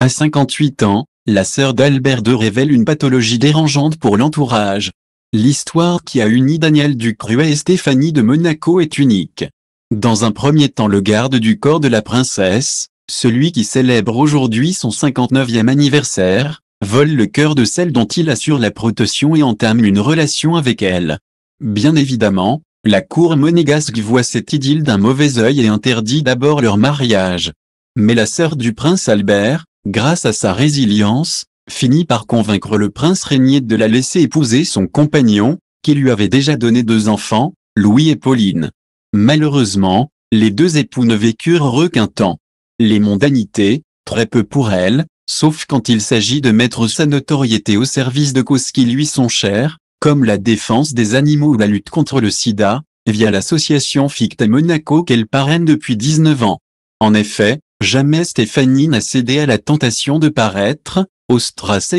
À 58 ans, la sœur d'Albert II révèle une pathologie dérangeante pour l'entourage. L'histoire qui a uni Daniel Ducruet et Stéphanie de Monaco est unique. Dans un premier temps le garde du corps de la princesse, celui qui célèbre aujourd'hui son 59e anniversaire, vole le cœur de celle dont il assure la protection et entame une relation avec elle. Bien évidemment, la cour monégasque voit cette idylle d'un mauvais œil et interdit d'abord leur mariage. Mais la sœur du prince Albert, grâce à sa résilience, finit par convaincre le prince Régnier de la laisser épouser son compagnon, qui lui avait déjà donné deux enfants, Louis et Pauline. Malheureusement, les deux époux ne vécurent heureux qu'un temps. Les mondanités, très peu pour elle, sauf quand il s'agit de mettre sa notoriété au service de causes qui lui sont chères, comme la défense des animaux ou la lutte contre le sida, via l'association Ficta Monaco qu'elle parraine depuis 19 ans. En effet, Jamais Stéphanie n'a cédé à la tentation de paraître, aux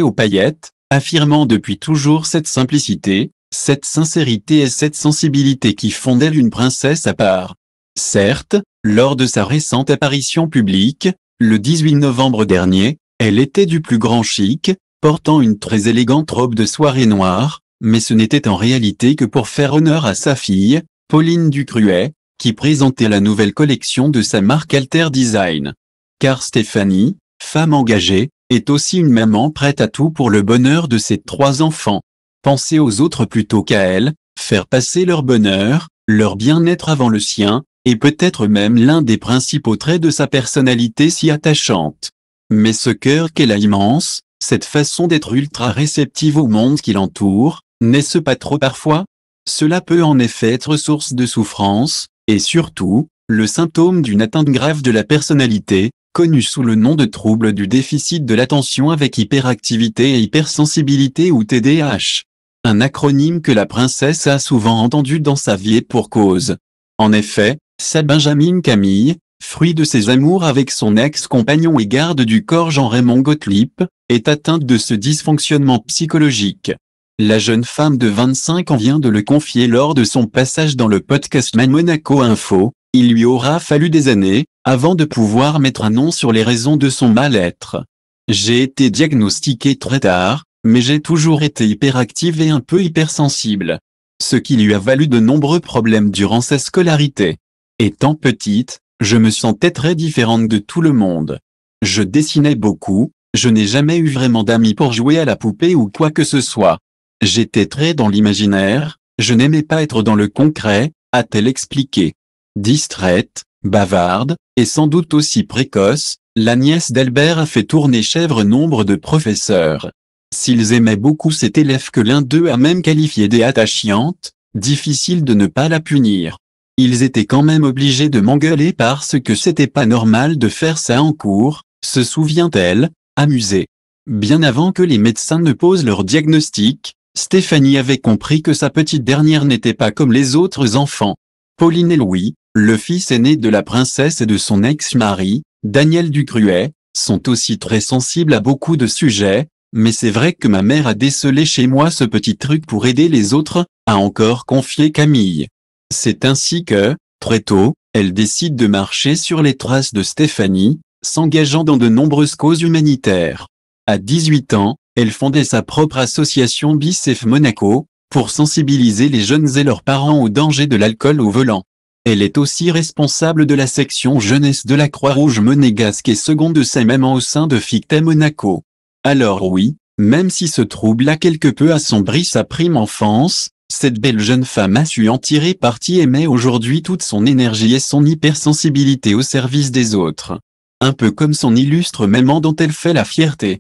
aux paillettes, affirmant depuis toujours cette simplicité, cette sincérité et cette sensibilité qui font d'elle une princesse à part. Certes, lors de sa récente apparition publique, le 18 novembre dernier, elle était du plus grand chic, portant une très élégante robe de soirée noire, mais ce n'était en réalité que pour faire honneur à sa fille, Pauline Ducruet, qui présentait la nouvelle collection de sa marque Alter Design. Car Stéphanie, femme engagée, est aussi une maman prête à tout pour le bonheur de ses trois enfants. Penser aux autres plutôt qu'à elle, faire passer leur bonheur, leur bien-être avant le sien, est peut-être même l'un des principaux traits de sa personnalité si attachante. Mais ce cœur qu'elle a immense, cette façon d'être ultra réceptive au monde qui l'entoure, n'est-ce pas trop parfois Cela peut en effet être source de souffrance, et surtout, le symptôme d'une atteinte grave de la personnalité, connue sous le nom de trouble du déficit de l'attention avec hyperactivité et hypersensibilité ou TDAH. Un acronyme que la princesse a souvent entendu dans sa vie et pour cause. En effet, sa Benjamin Camille, fruit de ses amours avec son ex-compagnon et garde du corps Jean-Raymond Gottlieb, est atteinte de ce dysfonctionnement psychologique. La jeune femme de 25 ans vient de le confier lors de son passage dans le podcast Man Monaco Info. Il lui aura fallu des années, avant de pouvoir mettre un nom sur les raisons de son mal-être. J'ai été diagnostiquée très tard, mais j'ai toujours été hyperactive et un peu hypersensible. Ce qui lui a valu de nombreux problèmes durant sa scolarité. Étant petite, je me sentais très différente de tout le monde. Je dessinais beaucoup, je n'ai jamais eu vraiment d'amis pour jouer à la poupée ou quoi que ce soit. J'étais très dans l'imaginaire, je n'aimais pas être dans le concret, a-t-elle expliqué. Distraite, bavarde, et sans doute aussi précoce, la nièce d'Albert a fait tourner chèvre nombre de professeurs. S'ils aimaient beaucoup cet élève que l'un d'eux a même qualifié d'attachante, difficile de ne pas la punir. Ils étaient quand même obligés de m'engueuler parce que c'était pas normal de faire ça en cours, se souvient-elle, amusée. Bien avant que les médecins ne posent leur diagnostic, Stéphanie avait compris que sa petite dernière n'était pas comme les autres enfants. Pauline et Louis, le fils aîné de la princesse et de son ex-mari, Daniel Ducruet, sont aussi très sensibles à beaucoup de sujets, mais c'est vrai que ma mère a décelé chez moi ce petit truc pour aider les autres, a encore confié Camille. C'est ainsi que, très tôt, elle décide de marcher sur les traces de Stéphanie, s'engageant dans de nombreuses causes humanitaires. À 18 ans, elle fondait sa propre association Bicef Monaco, pour sensibiliser les jeunes et leurs parents au danger de l'alcool au volant. Elle est aussi responsable de la section jeunesse de la Croix-Rouge monégasque et seconde de sa maman au sein de Ficta Monaco. Alors oui, même si ce trouble a quelque peu assombri sa prime enfance, cette belle jeune femme a su en tirer parti et met aujourd'hui toute son énergie et son hypersensibilité au service des autres. Un peu comme son illustre maman dont elle fait la fierté.